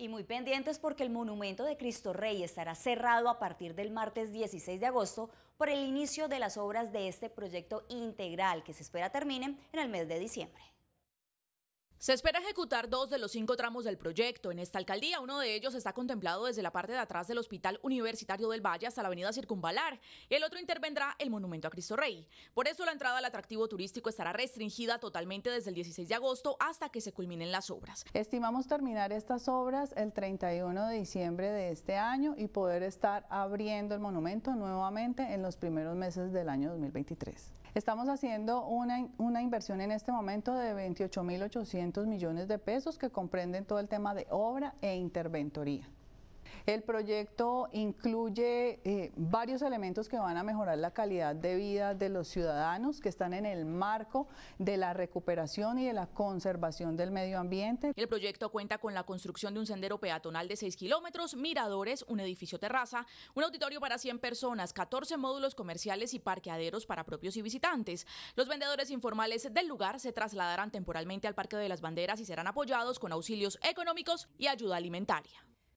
Y muy pendientes porque el monumento de Cristo Rey estará cerrado a partir del martes 16 de agosto por el inicio de las obras de este proyecto integral que se espera terminen en el mes de diciembre. Se espera ejecutar dos de los cinco tramos del proyecto. En esta alcaldía, uno de ellos está contemplado desde la parte de atrás del Hospital Universitario del Valle hasta la Avenida Circunvalar, el otro intervendrá el Monumento a Cristo Rey. Por eso, la entrada al atractivo turístico estará restringida totalmente desde el 16 de agosto hasta que se culminen las obras. Estimamos terminar estas obras el 31 de diciembre de este año y poder estar abriendo el monumento nuevamente en los primeros meses del año 2023. Estamos haciendo una, una inversión en este momento de 28.800 millones de pesos que comprenden todo el tema de obra e interventoría. El proyecto incluye eh, varios elementos que van a mejorar la calidad de vida de los ciudadanos que están en el marco de la recuperación y de la conservación del medio ambiente. El proyecto cuenta con la construcción de un sendero peatonal de 6 kilómetros, miradores, un edificio terraza, un auditorio para 100 personas, 14 módulos comerciales y parqueaderos para propios y visitantes. Los vendedores informales del lugar se trasladarán temporalmente al Parque de las Banderas y serán apoyados con auxilios económicos y ayuda alimentaria.